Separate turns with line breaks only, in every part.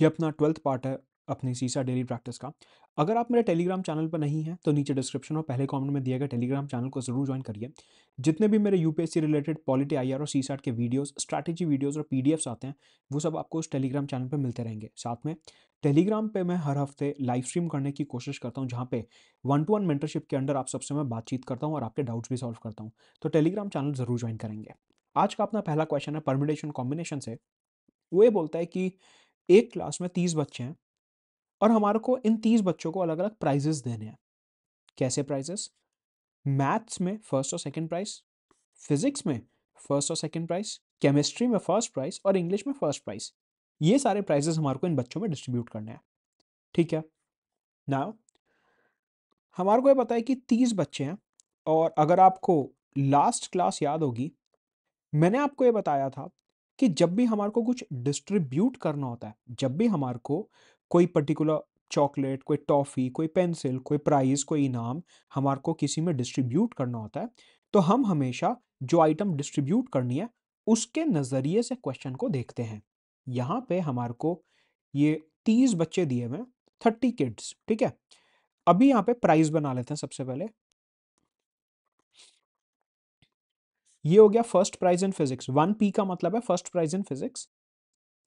ये अपना twelfth part है अपनी सीसा डेली प्रैक्टिस का अगर आप मेरे टेलीग्राम चैनल पर नहीं हैं तो नीचे डिस्क्रिप्शन और पहले कमेंट में दिया गया टेलीग्राम चैनल को जरूर ज्वाइन करिए जितने भी मेरे यूपीएससी रिलेटेड पॉलिटी आईआर और सीसाट के वीडियोस स्ट्रैटेजी वीडियोस और पीडीएफ्स आते हैं वो सब आपको उस टेलीग्राम चैनल पर मिलते रहेंगे साथ में टेलीग्राम पर मैं हर हफ्ते लाइव स्ट्रीम करने की कोशिश करता हूँ जहाँ पे वन टू वन मेंटरशिप के अंडर आप सबसे मैं बातचीत करता हूँ और आपके डाउट्स भी सॉल्व करता हूँ तो टेलीग्राम चैनल ज़रूर ज्वाइन करेंगे आज का अपना पहला क्वेश्चन है परमिडेशन कॉम्बिनेशन से वो ये बोलता है कि एक क्लास में तीस बच्चे हैं और हमारे को इन तीस बच्चों को अलग अलग प्राइजेस देने हैं कैसे प्राइजेस मैथ्स में फर्स्ट और सेकेंड प्राइज फिजिक्स में फर्स्ट और सेकेंड प्राइज केमिस्ट्री में फर्स्ट प्राइज और इंग्लिश में फर्स्ट प्राइज ये सारे प्राइजेस हमारे को इन बच्चों में डिस्ट्रीब्यूट करने हैं ठीक है ना हमारे को ये पता है कि तीस बच्चे हैं और अगर आपको लास्ट क्लास याद होगी मैंने आपको ये बताया था कि जब भी हमारे को कुछ डिस्ट्रीब्यूट करना होता है जब भी हमारे को कोई पर्टिकुलर चॉकलेट कोई टॉफ़ी कोई पेंसिल कोई प्राइज़ कोई इनाम हमारे को किसी में डिस्ट्रीब्यूट करना होता है तो हम हमेशा जो आइटम डिस्ट्रीब्यूट करनी है उसके नज़रिए से क्वेश्चन को देखते हैं यहाँ पे हमारे को ये तीस बच्चे दिए हुए हैं थर्टी किड्स ठीक है अभी यहाँ पे प्राइज बना लेते हैं सबसे पहले ये हो गया first prize in physics one P का मतलब है first prize in physics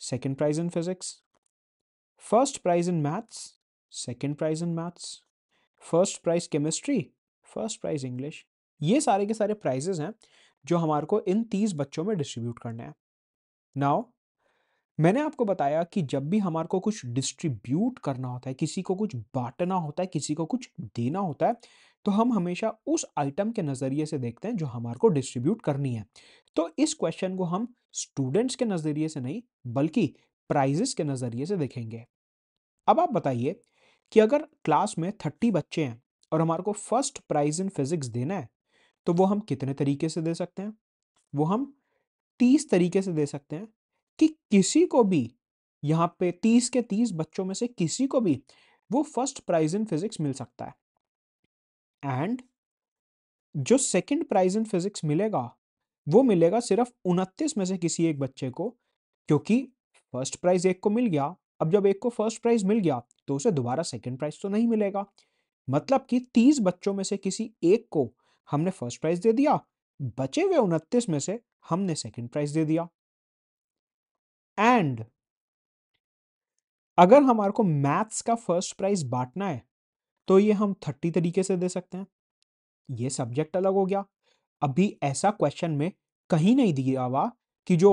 second prize in physics first prize in maths second prize in maths first prize chemistry first prize English ये सारे के सारे प्राइजेज हैं जो हमारे को इन तीस बच्चों में डिस्ट्रीब्यूट करने हैं नाउ मैंने आपको बताया कि जब भी हमारे को कुछ डिस्ट्रीब्यूट करना होता है किसी को कुछ बांटना होता है किसी को कुछ देना होता है तो हम हमेशा उस आइटम के नज़रिए से देखते हैं जो हमारे को डिस्ट्रीब्यूट करनी है तो इस क्वेश्चन को हम स्टूडेंट्स के नज़रिए से नहीं बल्कि प्राइजेस के नज़रिए से देखेंगे अब आप बताइए कि अगर क्लास में थर्टी बच्चे हैं और हमारे को फर्स्ट प्राइज इन फिजिक्स देना है तो वो हम कितने तरीके से दे सकते हैं वो हम तीस तरीके से दे सकते हैं कि किसी को भी यहाँ पे तीस के तीस बच्चों में से किसी को भी वो फर्स्ट प्राइज इन फिजिक्स मिल सकता है एंड जो सेकंड प्राइज इन फिजिक्स मिलेगा वो मिलेगा सिर्फ उनतीस में से किसी एक बच्चे को क्योंकि फर्स्ट प्राइज एक को मिल गया अब जब एक को फर्स्ट प्राइज मिल गया तो उसे दोबारा सेकंड प्राइज तो नहीं मिलेगा मतलब कि तीस बच्चों में से किसी एक को हमने फर्स्ट प्राइज दे दिया बचे हुए उनतीस में से हमने सेकेंड प्राइज दे दिया एंड अगर हमारे को मैथ्स का फर्स्ट प्राइज बांटना है तो ये हम थर्टी तरीके से दे सकते हैं ये सब्जेक्ट अलग हो गया अभी ऐसा क्वेश्चन में कहीं नहीं दिया हुआ कि जो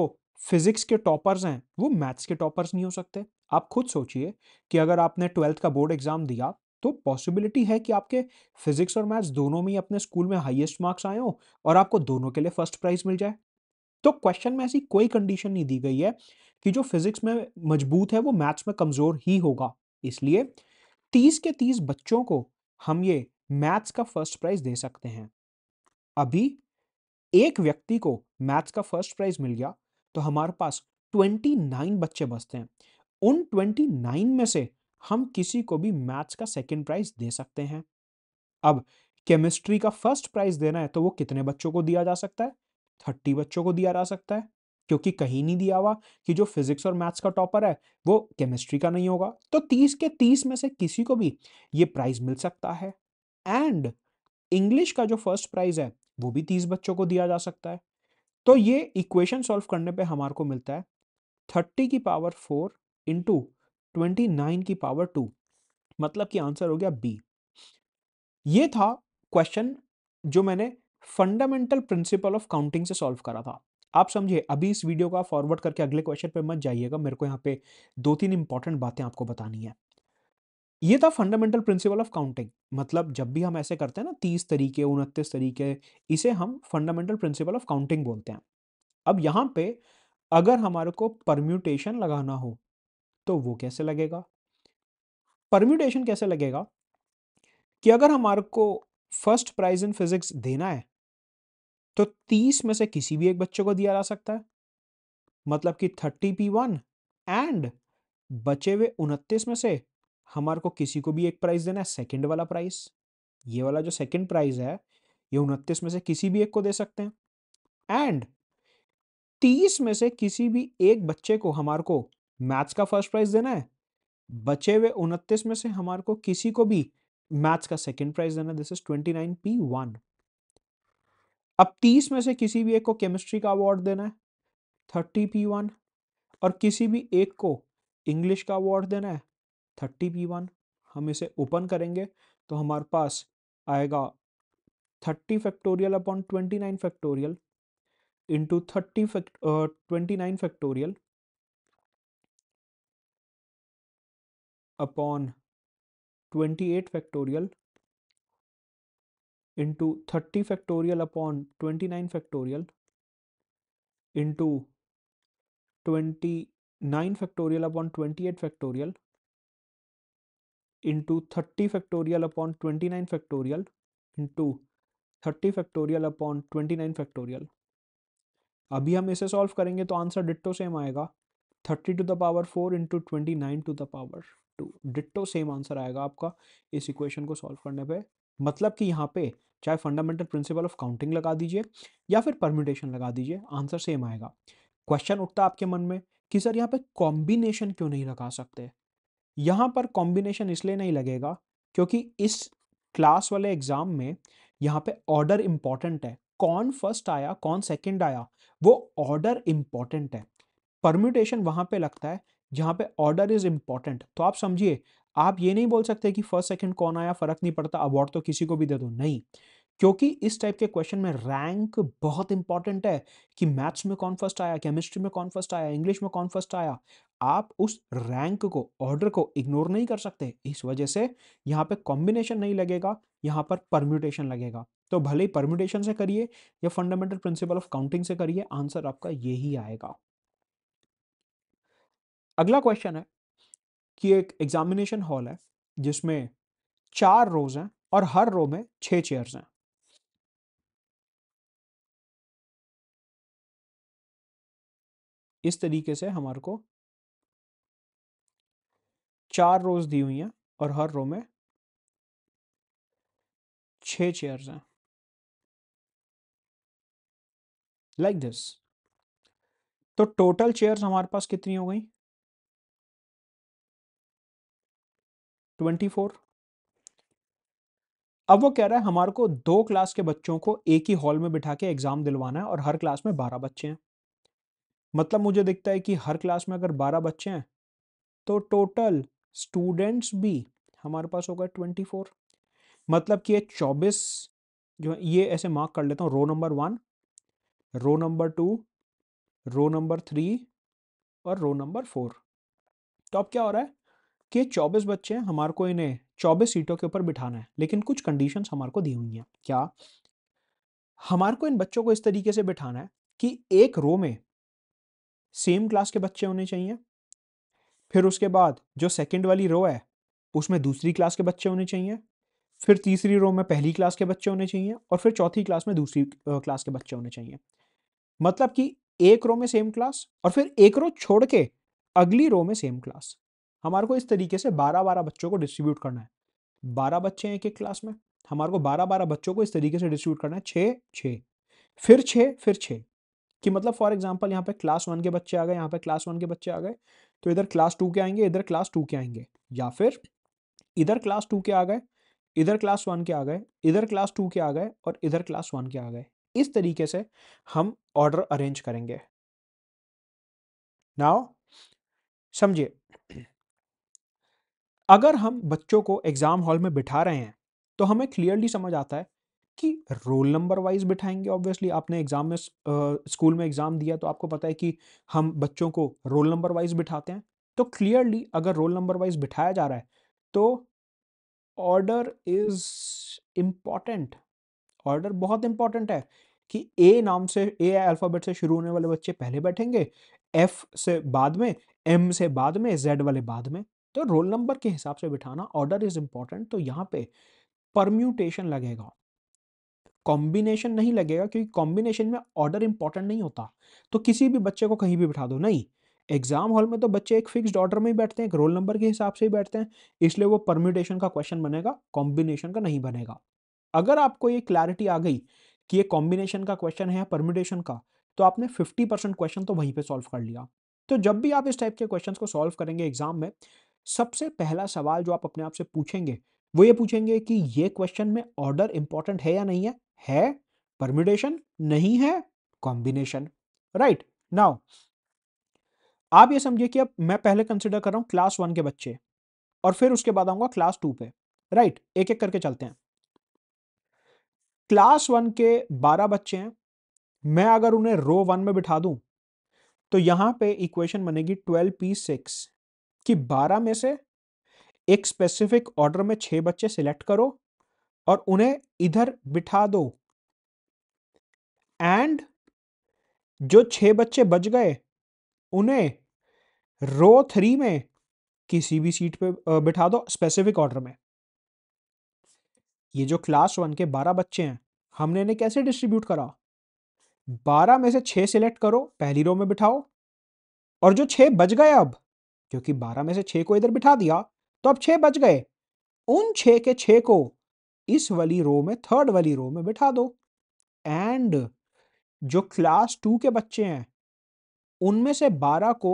फिजिक्स के टॉपर्स हैं वो मैथ्स के टॉपर्स नहीं हो सकते आप खुद सोचिए कि अगर आपने ट्वेल्थ का बोर्ड एग्जाम दिया तो पॉसिबिलिटी है कि आपके फिजिक्स और मैथ्स दोनों में अपने स्कूल में हाईएस्ट मार्क्स आए हो और आपको दोनों के लिए फर्स्ट प्राइज मिल जाए तो क्वेश्चन में ऐसी कोई कंडीशन नहीं दी गई है कि जो फिजिक्स में मजबूत है वो मैथ्स में कमजोर ही होगा इसलिए तीस के तीस बच्चों को हम ये मैथ्स का फर्स्ट प्राइज दे सकते हैं अभी एक व्यक्ति को मैथ्स का फर्स्ट प्राइज मिल गया तो हमारे पास ट्वेंटी नाइन बच्चे बचते हैं उन ट्वेंटी नाइन में से हम किसी को भी मैथ्स का सेकेंड प्राइज दे सकते हैं अब केमिस्ट्री का फर्स्ट प्राइज देना है तो वो कितने बच्चों को दिया जा सकता है थर्टी बच्चों को दिया जा सकता है क्योंकि कहीं नहीं दिया हुआ कि जो फिजिक्स और मैथ्स का टॉपर है वो केमिस्ट्री का नहीं होगा तो तीस के तीस में से किसी को भी ये प्राइज मिल सकता है एंड इंग्लिश का जो फर्स्ट प्राइज है वो भी तीस बच्चों को दिया जा सकता है तो ये इक्वेशन सॉल्व करने पे हमारे को मिलता है थर्टी की power four into twenty nine की पावर टू मतलब कि आंसर हो गया बी ये था क्वेश्चन जो मैंने फंडामेंटल प्रिंसिपल ऑफ काउंटिंग से सॉल्व करा था आप समझिए अभी इस वीडियो का फॉरवर्ड करके अगले क्वेश्चन पे मत जाइएगा मेरे को यहाँ पे दो तीन इंपॉर्टेंट बातें आपको बतानी है ये था फंडामेंटल प्रिंसिपल ऑफ काउंटिंग मतलब जब भी हम ऐसे करते हैं ना तीस तरीके उनतीस तरीके इसे हम फंडामेंटल प्रिंसिपल ऑफ काउंटिंग बोलते हैं अब यहाँ पे अगर हमारे को परम्यूटेशन लगाना हो तो वो कैसे लगेगा परम्यूटेशन कैसे लगेगा कि अगर हमारे को फर्स्ट प्राइज इन फिजिक्स देना है तो 30 में से किसी भी एक बच्चे को दिया जा सकता है मतलब कि 30 पी वन एंड बचे हुए उनतीस में से हमारे को किसी को भी एक प्राइज देना है सेकेंड वाला प्राइज ये वाला जो सेकेंड प्राइज है ये उनतीस में से किसी भी एक को दे सकते हैं एंड तीस में से किसी भी एक बच्चे को हमारे को मैथ्स का फर्स्ट प्राइज देना है बचे हुए उनतीस में से हमारे को किसी को भी मैथ्स का सेकेंड प्राइज देना this is twenty nine P one अब तीस में से किसी भी एक को केमिस्ट्री का अवार्ड देना है थर्टी पी वन और किसी भी एक को इंग्लिश का अवार्ड देना है थर्टी पी वन हम इसे ओपन करेंगे तो हमारे पास आएगा thirty factorial upon twenty nine factorial into thirty twenty nine factorial upon twenty eight factorial into 30 factorial upon 29 factorial into 29 factorial upon 28 factorial into 30 factorial upon 29 factorial into 30 factorial upon 29 factorial अभी हम इसे solve करेंगे तो answer ditto same आएगा 30 to the power 4 into twenty to the power 2 ditto same answer आएगा आपका इस equation को सॉल्व करने पे मतलब कि यहाँ पे चाहे फंडामेंटल प्रिंसिपल ऑफ काउंटिंग लगा दीजिए या फिर परम्यूटेशन लगा दीजिए आंसर सेम आएगा क्वेश्चन उठता आपके मन में कि सर यहाँ पर कॉम्बिनेशन क्यों नहीं लगा सकते यहाँ पर कॉम्बिनेशन इसलिए नहीं लगेगा क्योंकि इस क्लास वाले एग्जाम में यहाँ पे ऑर्डर इम्पॉर्टेंट है कौन फर्स्ट आया कौन सेकंड आया वो ऑर्डर इम्पॉर्टेंट है परम्यूटेशन वहाँ पे लगता है जहाँ पे ऑर्डर इज इम्पॉर्टेंट तो आप समझिए आप ये नहीं बोल सकते कि फर्स्ट सेकंड कौन आया फर्क नहीं पड़ता अवार्ड तो किसी को भी दे दो नहीं क्योंकि इस टाइप के क्वेश्चन में रैंक बहुत इंपॉर्टेंट है कि मैथ्स में कौन फर्स्ट आया केमिस्ट्री में कौन फर्स्ट आया इंग्लिश में कौन फर्स्ट आया आप उस रैंक को ऑर्डर को इग्नोर नहीं कर सकते इस वजह से यहाँ पे कॉम्बिनेशन नहीं लगेगा यहाँ पर परम्यूटेशन लगेगा तो भले ही परम्यूटेशन से करिए या फंडामेंटल प्रिंसिपल ऑफ काउंटिंग से करिए आंसर आपका यही आएगा अगला क्वेश्चन है कि एक एग्जामिनेशन हॉल है जिसमें चार रोज हैं और हर रो में छः चेयर्स हैं इस तरीके से हमारे को चार रोज दी हुई हैं और हर रो में छह चेयर्स हैं लाइक दिस तो टोटल चेयर्स हमारे पास कितनी हो गई ट्वेंटी फोर अब वो कह रहा है हमारे को दो क्लास के बच्चों को एक ही हॉल में बिठा के एग्जाम दिलवाना है और हर क्लास में बारह बच्चे हैं मतलब मुझे दिखता है कि हर क्लास में अगर बारह बच्चे हैं तो टोटल स्टूडेंट्स भी हमारे पास होगा ट्वेंटी फोर मतलब कि ये चौबीस जो है ये ऐसे मार्क कर लेता हूँ row number one row number two row number three और रो नंबर फोर तो अब क्या हो रहा है कि चौबीस बच्चे हैं हमारे को इन्हें चौबीस सीटों के ऊपर बिठाना है लेकिन कुछ कंडीशन हमारे को दी हुई हैं क्या हमारे को इन बच्चों को इस तरीके से बिठाना है कि एक रो में सेम क्लास के बच्चे होने चाहिए फिर उसके बाद जो सेकंड वाली रो है उसमें दूसरी क्लास के बच्चे होने चाहिए फिर तीसरी रो में पहली क्लास के बच्चे होने चाहिए और फिर चौथी क्लास में दूसरी क्लास के बच्चे होने चाहिए मतलब कि एक रो में सेम क्लास और फिर एक रो छोड़ के अगली रो में सेम क्लास हमारे को इस तरीके से बारह बारह बच्चों को डिस्ट्रीब्यूट करना है बारह बच्चे हैं एक एक क्लास में हमारे को बारह बारह बच्चों को इस तरीके से डिस्ट्रीब्यूट करना है छः छः फिर छः फिर छः कि मतलब फॉर एग्जाम्पल यहाँ पे क्लास वन के बच्चे आ गए यहाँ पे क्लास वन के बच्चे आ गए तो इधर क्लास टू के आएंगे इधर क्लास टू के आएंगे या फिर इधर क्लास टू के आ गए इधर क्लास वन के आ गए इधर क्लास टू के आ गए और इधर क्लास वन के आ गए इस तरीके से हम ऑर्डर अरेंज करेंगे नाउ समझिए अगर हम बच्चों को एग्ज़ाम हॉल में बिठा रहे हैं तो हमें क्लियरली समझ आता है कि रोल नंबर वाइज बिठाएंगे ऑब्वियसली आपने एग्ज़ाम में स्कूल में एग्ज़ाम दिया तो आपको पता है कि हम बच्चों को रोल नंबर वाइज बिठाते हैं तो क्लियरली अगर रोल नंबर वाइज बिठाया जा रहा है तो ऑर्डर इज़ इम्पॉर्टेंट ऑर्डर बहुत इंपॉर्टेंट है कि ए नाम से ए अल्फ़ाबेट से शुरू होने वाले बच्चे पहले बैठेंगे एफ से बाद में एम से बाद में जेड वाले बाद में तो रोल नंबर के हिसाब से बिठाना ऑर्डर इज़ इम्पॉर्टेंट तो यहाँ पे परम्यूटेशन लगेगा कॉम्बिनेशन नहीं लगेगा क्योंकि कॉम्बिनेशन में ऑर्डर इंपॉर्टेंट नहीं होता तो किसी भी बच्चे को कहीं भी बिठा दो नहीं एग्जाम हॉल में तो बच्चे एक फिक्स्ड ऑर्डर में ही बैठते हैं एक रोल नंबर के हिसाब से ही बैठते हैं इसलिए वो परम्यूटेशन का क्वेश्चन बनेगा कॉम्बिनेशन का नहीं बनेगा अगर आपको ये क्लैरिटी आ गई कि ये कॉम्बिनेशन का क्वेश्चन है या परम्यूटेशन का तो आपने 50 परसेंट क्वेश्चन तो वहीं पे सॉल्व कर लिया तो जब भी आप इस टाइप के क्वेश्चन को सॉल्व करेंगे एग्जाम में सबसे पहला सवाल जो आप अपने आप से पूछेंगे वो ये पूछेंगे कि ये क्वेश्चन में ऑर्डर इंपॉर्टेंट है या नहीं है है परमिटेशन नहीं है कॉम्बिनेशन राइट नाउ आप ये समझिए कि अब मैं पहले कंसिडर कर रहा हूं क्लास वन के बच्चे और फिर उसके बाद आऊंगा क्लास टू पे राइट right, एक एक करके चलते हैं क्लास वन के बारह बच्चे हैं मैं अगर उन्हें रो वन में बिठा दूं तो यहां पे इक्वेशन बनेगी ट्वेल्व पी सिक्स कि बारह में से एक स्पेसिफिक ऑर्डर में छह बच्चे सिलेक्ट करो और उन्हें इधर बिठा दो एंड जो छह बच्चे बच गए उन्हें रो थ्री में किसी भी सीट पे बिठा दो स्पेसिफिक ऑर्डर में ये जो क्लास वन के बारह बच्चे हैं हमने इन्हें कैसे डिस्ट्रीब्यूट करा बारह में से छह सिलेक्ट करो पहली रो में बिठाओ और जो छह बच गए अब क्योंकि बारह में से छह को इधर बिठा दिया तो अब छः बच गए उन छे के छे को इस वाली रो में थर्ड वाली रो में बिठा दो एंड जो क्लास टू के बच्चे हैं उनमें से बारह को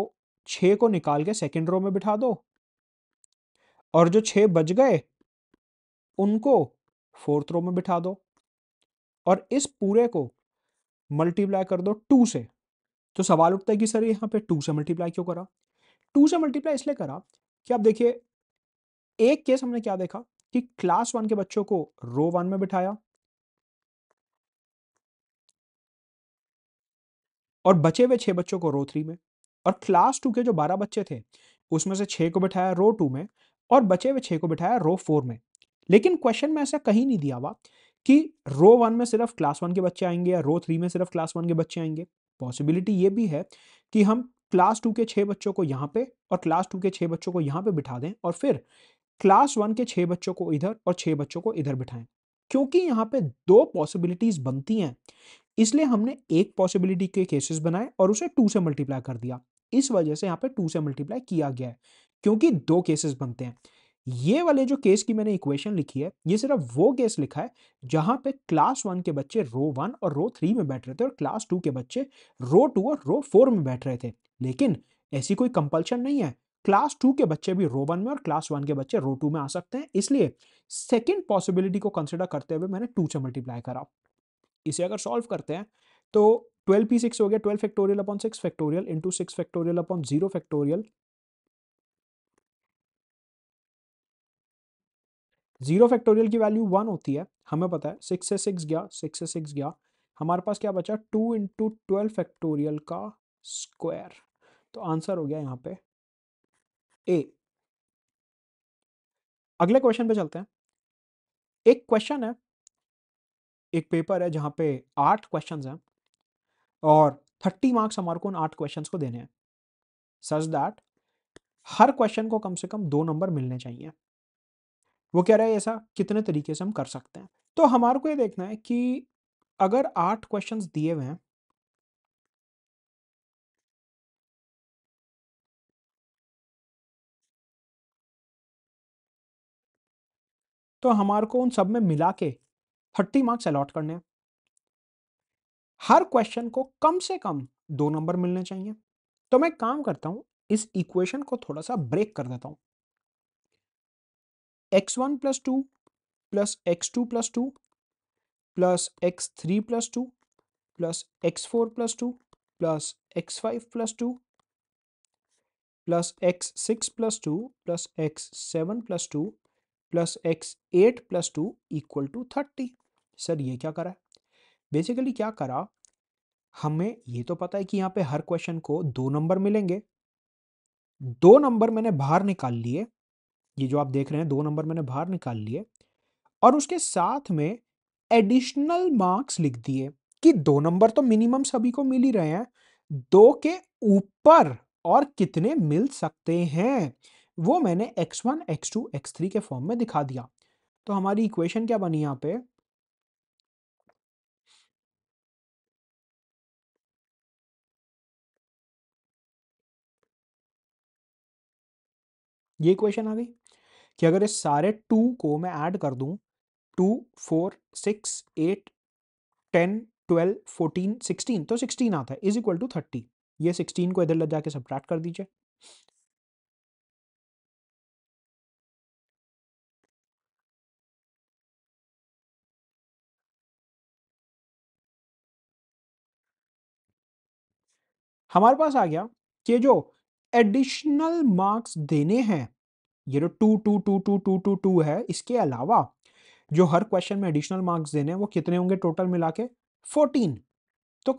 छ को निकाल के सेकेंड रो में बिठा दो और जो छः बच गए उनको फोर्थ रो में बिठा दो और इस पूरे को मल्टीप्लाई कर दो टू से तो सवाल उठता है कि सर यहाँ पे टू से मल्टीप्लाई क्यों करा टू से मल्टीप्लाई इसलिए करा कि आप देखिए एक केस हमने क्या देखा कि क्लास वन के बच्चों को रो वन में बिठाया और बचे हुए छह बच्चों को रो थ्री में और क्लास टू के जो बारह बच्चे थे उसमें से छः को बिठाया रो टू में और बचे हुए छः को बिठाया रो फोर में लेकिन क्वेश्चन में ऐसा कहीं नहीं दिया हुआ कि रो वन में सिर्फ क्लास वन के बच्चे आएंगे या रो थ्री में सिर्फ क्लास वन के बच्चे आएंगे पॉसिबिलिटी ये भी है कि हम क्लास टू के छह बच्चों को यहाँ पे और क्लास टू के छह बच्चों को यहाँ पे बिठा दें और फिर क्लास वन के छः बच्चों को इधर और छह बच्चों को इधर बिठाएं क्योंकि यहाँ पे दो पॉसिबिलिटीज बनती हैं इसलिए हमने एक पॉसिबिलिटी के केसेस बनाए और उसे टू से मल्टीप्लाई कर दिया इस वजह से यहाँ पे टू से मल्टीप्लाई किया गया है क्योंकि दो केसेस बनते हैं ये वाले जो केस की मैंने इक्वेशन लिखी है ये सिर्फ वो केस लिखा है जहां पे क्लास वन के बच्चे रो वन और रो थ्री में बैठ रहे थे और क्लास टू के बच्चे रो टू और रो फोर में बैठ रहे थे लेकिन ऐसी कोई कंपल्शन नहीं है क्लास टू के बच्चे भी रो वन में और क्लास वन के बच्चे रो टू में आ सकते हैं इसलिए सेकेंड पॉसिबिलिटी को कंसिडर करते हुए मैंने टू से मल्टीप्लाई करा इसे अगर सॉल्व करते हैं तो ट्वेल्व पी सिक्स हो गया twelve factorial upon six factorial into six factorial upon zero factorial zero factorial की वैल्यू वन होती है हमें पता है सिक्स से सिक्स गया सिक्स से सिक्स गया हमारे पास क्या बचा टू इंटू ट्वेल्व फैक्टोरियल का स्क्वायर तो आंसर हो गया यहाँ पे ए अगले क्वेश्चन पे चलते हैं एक क्वेश्चन है एक पेपर है जहां पे आठ क्वेश्चन हैं और थर्टी मार्क्स हमारे को उन आठ क्वेश्चन को देने हैं सच दैट हर क्वेश्चन को कम से कम दो नंबर मिलने चाहिए वो कह रहा है ऐसा कितने तरीके से हम कर सकते हैं तो हमारे को ये देखना है कि अगर आठ क्वेश्चन दिए हुए हैं तो हमारे को उन सब में मिला के थर्टी मार्क्स अलॉट करने हैं हर क्वेश्चन को कम से कम दो नंबर मिलने चाहिए तो मैं काम करता हूं इस इक्वेशन को थोड़ा सा ब्रेक कर देता हूं x one plus two plus x two plus two plus x three plus two plus x four plus two plus x five plus two plus x six plus two plus x seven plus two plus x eight plus two equal to thirty sir ये क्या करा है basically क्या करा हमें ये तो पता है कि यहाँ पे हर क्वेश्चन को दो नंबर मिलेंगे दो नंबर मैंने बाहर निकाल लिए ये जो आप देख रहे हैं दो नंबर मैंने बाहर निकाल लिए और उसके साथ में एडिशनल मार्क्स लिख दिए कि दो नंबर तो मिनिमम सभी को मिल ही रहे हैं दो के ऊपर और कितने मिल सकते हैं वो मैंने x one x two x three के फॉर्म में दिखा दिया तो हमारी इक्वेशन क्या बनी यहाँ पे ये इक्वेशन आ गई कि अगर इस सारे टू को मैं ऐड कर दूं two four six eight ten twelve fourteen sixteen तो सिक्सटीन आता है इज इक्वल टू थर्टी ये सिक्सटीन को इधर ले जाके सब्ट्रैक्ट कर दीजिए हमारे पास आ गया कि जो एडिशनल मार्क्स देने हैं ये जो two two two two two two two है इसके अलावा जो हर क्वेश्चन में एडिशनल मार्क्स देने हैं वो कितने होंगे टोटल मिला के फोर्टीन तो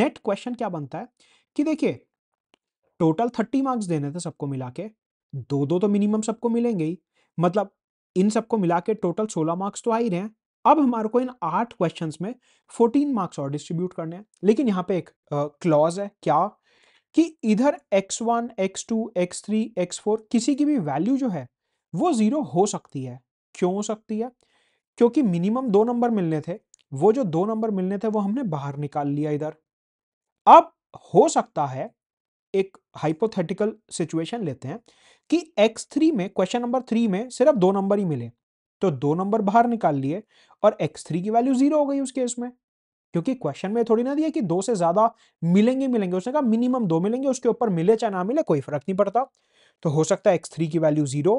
नेट क्वेश्चन क्या बनता है कि देखिए टोटल थर्टी मार्क्स देने थे सबको मिला के दो दो तो मिनिमम सबको मिलेंगे ही मतलब इन सबको मिला के टोटल सोलह मार्क्स तो आ ही रहे हैं अब हमारे को इन आठ क्वेश्चन में फोर्टीन मार्क्स और डिस्ट्रीब्यूट करने हैं लेकिन यहाँ पे एक क्लॉज है क्या कि इधर x1, x2, x3, x4 किसी की भी वैल्यू जो है वो जीरो हो सकती है क्यों हो सकती है क्योंकि मिनिमम दो नंबर मिलने थे वो जो दो नंबर मिलने थे वो हमने बाहर निकाल लिया इधर अब हो सकता है एक हाइपोथेटिकल सिचुएशन लेते हैं कि x3 में क्वेश्चन नंबर थ्री में सिर्फ दो नंबर ही मिले तो दो नंबर बाहर निकाल लिए और एक्स थ्री की वैल्यू जीरो हो गई उस केस में क्योंकि क्वेश्चन में थोड़ी ना दिया कि दो से ज्यादा मिलेंगे मिलेंगे उसने कहा मिनिमम दो मिलेंगे उसके ऊपर मिले चाहे ना मिले कोई फर्क नहीं पड़ता तो हो सकता है एक्स थ्री की वैल्यू जीरो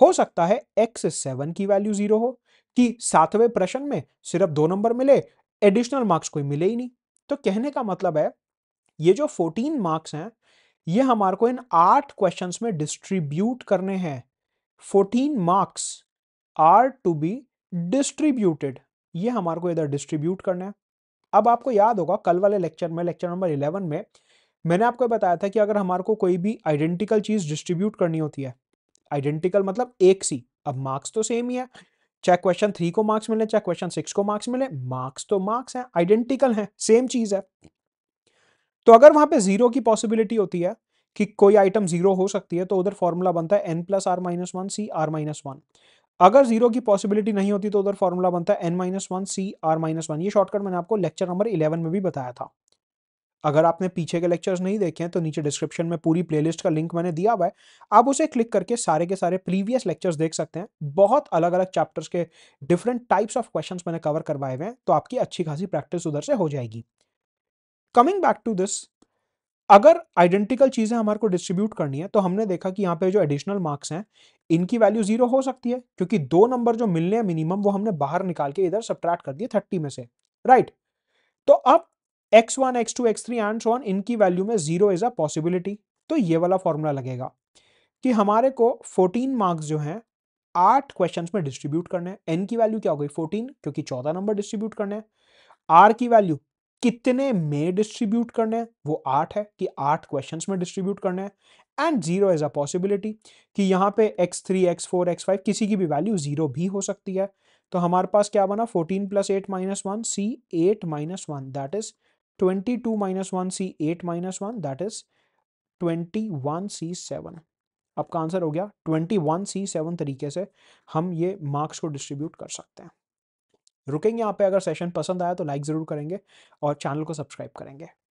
हो सकता है एक्स सेवन की वैल्यू जीरो हो कि सातवें प्रश्न में सिर्फ दो नंबर मिले एडिशनल मार्क्स कोई मिले ही नहीं तो कहने का मतलब है ये जो फोर्टीन मार्क्स हैं ये हमारे को इन आठ क्वेश्चंस में डिस्ट्रीब्यूट करने हैं fourteen marks are to be distributed ये हमारे को इधर डिस्ट्रीब्यूट करना है अब आपको याद होगा कल वाले लेक्चर में लेक्चर नंबर इलेवन में मैंने आपको बताया था कि अगर हमारे को कोई भी आइडेंटिकल चीज़ डिस्ट्रीब्यूट करनी होती है आइडेंटिकल मतलब एक सी अब मार्क्स तो सेम ही है चाहे क्वेश्चन थ्री को मार्क्स मिले चाहे क्वेश्चन सिक्स को मार्क्स मिले मार्क्स तो मार्क्स हैं आइडेंटिकल हैं सेम चीज़ है तो अगर वहां पे जीरो की पॉसिबिलिटी होती है कि कोई आइटम जीरो हो सकती है तो उधर फॉर्मूला बनता है n plus r minus one C r minus one अगर जीरो की पॉसिबिलिटी नहीं होती तो उधर फॉर्मूला बनता है n minus one C r minus one ये शॉर्टकट मैंने आपको लेक्चर नंबर इलेवन में भी बताया था अगर आपने पीछे के लेक्चर्स नहीं देखे हैं तो नीचे डिस्क्रिप्शन में पूरी प्लेलिस्ट का लिंक मैंने दिया हुआ है आप उसे क्लिक करके सारे के सारे प्रीवियस लेक्चर्स देख सकते हैं बहुत अलग अलग चैप्टर्स के डिफरेंट टाइप्स ऑफ क्वेश्चंस मैंने कवर करवाए हुए हैं तो आपकी अच्छी खासी प्रैक्टिस उधर से हो जाएगी कमिंग बैक टू दिस अगर आइडेंटिकल चीज़ें हमारे को डिस्ट्रीब्यूट करनी है तो हमने देखा कि यहाँ पे जो एडिशनल मार्क्स हैं इनकी वैल्यू जीरो हो सकती है क्योंकि दो नंबर जो मिलने हैं मिनिमम वो हमने बाहर निकाल के इधर सब्ट्रैक्ट कर दिए थर्टी में से राइट तो अब x one x two x three and so इनकी वैल्यू में जीरो इज अ पॉसिबिलिटी तो ये वाला फॉर्मूला लगेगा कि हमारे को फोर्टीन मार्क्स जो हैं आठ क्वेश्चन में डिस्ट्रीब्यूट करने हैं एन की वैल्यू क्या हो गई फोर्टीन क्योंकि चौदह नंबर डिस्ट्रीब्यूट करने हैं आर की वैल्यू कितने में डिस्ट्रीब्यूट करने हैं वो आठ है कि आठ क्वेश्चन में डिस्ट्रीब्यूट करने हैं and zero is a possibility कि यहाँ पे x three x four x five किसी की भी वैल्यू जीरो भी हो सकती है तो हमारे पास क्या बना fourteen plus eight minus one C eight minus one that is twenty two minus one C eight minus one that is twenty one C seven आपका आंसर हो गया ट्वेंटी वन सी सेवन तरीके से हम ये मार्क्स को distribute कर सकते हैं रुकेंगे यहाँ पे अगर सेशन पसंद आया तो लाइक ज़रूर करेंगे और चैनल को सब्सक्राइब करेंगे